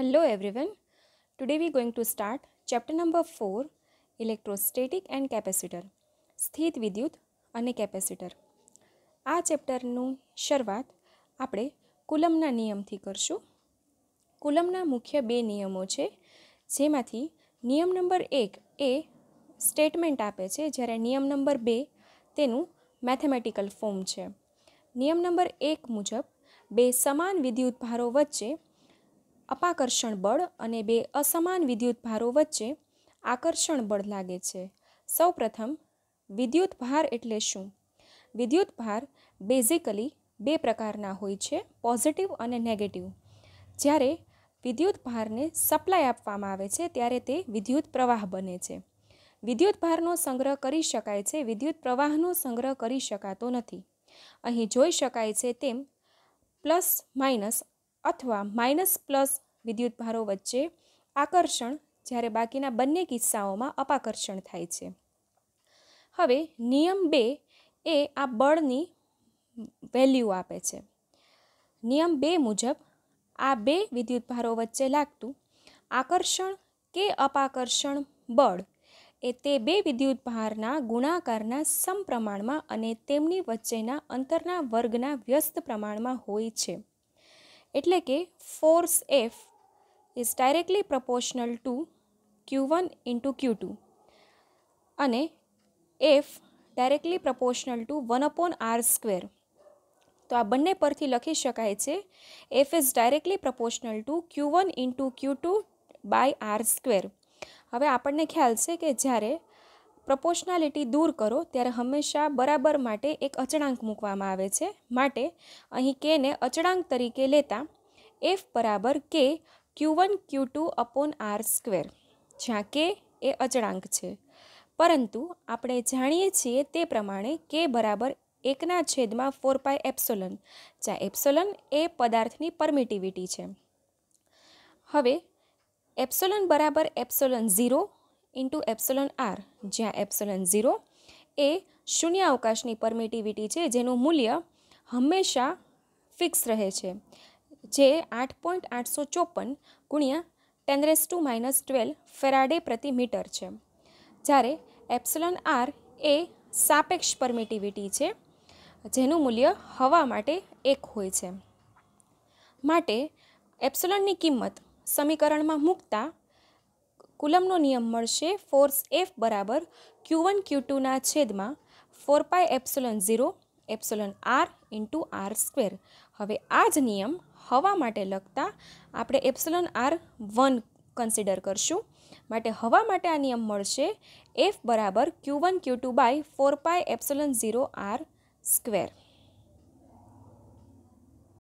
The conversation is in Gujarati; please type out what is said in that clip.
hello everyone Today we are going to start chapter number 4 electrostatic and capacitor સ્થિત વિદ્યુત અને કેપેસિટર આ ચેપ્ટરનું શરૂઆત આપણે કુલમના નિયમથી કરશું કુલમના મુખ્ય બે નિયમો છે જેમાંથી નિયમ નંબર એક એ સ્ટેટમેન્ટ આપે છે જ્યારે નિયમ નંબર બે તેનું મેથેમેટિકલ ફોર્મ છે નિયમ નંબર એક મુજબ બે સમાન વિદ્યુત ભારો વચ્ચે અપાકર્ષણ બળ અને બે અસમાન વિદ્યુત ભારો વચ્ચે આકર્ષણ બળ લાગે છે સૌપ્રથમ વિદ્યુત ભાર એટલે શું વિદ્યુત ભાર બેઝિકલી બે પ્રકારના હોય છે પોઝિટિવ અને નેગેટિવ જ્યારે વિદ્યુત ભારને સપ્લાય આપવામાં આવે છે ત્યારે તે વિદ્યુત પ્રવાહ બને છે વિદ્યુત ભારનો સંગ્રહ કરી શકાય છે વિદ્યુત પ્રવાહનો સંગ્રહ કરી શકાતો નથી અહીં જોઈ શકાય છે તેમ પ્લસ માઇનસ અથવા માઇનસ પ્લસ વિદ્યુતભારો વચ્ચે આકર્ષણ જ્યારે બાકીના બંને કિસ્સાઓમાં અપાકર્ષણ થાય છે હવે નિયમ બે એ આ બળની વેલ્યુ આપે છે નિયમ બે મુજબ આ બે વિદ્યુતભારો વચ્ચે લાગતું આકર્ષણ કે અપાકર્ષણ બળ એ તે બે વિદ્યુતભારના ગુણાકારના સમપ્રમાણમાં અને તેમની વચ્ચેના અંતરના વર્ગના વ્યસ્ત પ્રમાણમાં હોય છે એટલે કે force F is directly proportional to q1 into q2 અને f directly proportional to one upon R square તો આ બંને પરથી લખી શકાય છે F is directly proportional to Q one into Q two by R square હવે આપણને ખ્યાલ છે કે જ્યારે પ્રપોશનાલિટી દૂર કરો ત્યારે હંમેશા બરાબર માટે એક અચળાંક મૂકવામાં આવે છે માટે અહીં કેને અચળાંક તરીકે લેતા એફ બરાબર કે Q one Q two upon R square જ્યાં કે એ અચળાંક છે પરંતુ આપણે જાણીએ છીએ તે પ્રમાણે કે બરાબર એકના છેદમાં ફોર પાય એપ્સોલન જ્યાં એપ્સોલન એ પદાર્થની પરમિટિવિટી છે હવે એપ્સોલન બરાબર epsilon zero into epsilon R જ્યાં એપ્સોલન ઝીરો એ શૂન્ય અવકાશની પરમિટિવિટી છે જેનું મૂલ્ય હંમેશા ફિક્સ રહે છે જે આઠ પોઈન્ટ આઠસો ચોપન ગુણ્યા ten to minus twelve farad પ્રતિ મીટર છે જ્યારે એપ્સલોન આર એ સાપેક્ષ પરમિટિવિટી છે જેનું મૂલ્ય હવા માટે એક હોય છે માટે એપ્સલોનની કિંમત સમીકરણમાં મૂકતા કુલમનો નિયમ મળશે ફોર્સ એફ બરાબર ક્યુ વન ક્યુ ટુના છેદમાં four pi epsilon zero epsilon R into R square હવે આ જ નિયમ હવા માટે લગતા આપણે એપ્સલોન આર વન કન્સિડર કરશું માટે હવા માટે આ નિયમ મળશે એફ બરાબર Q one Q two by four pi epsilon zero R square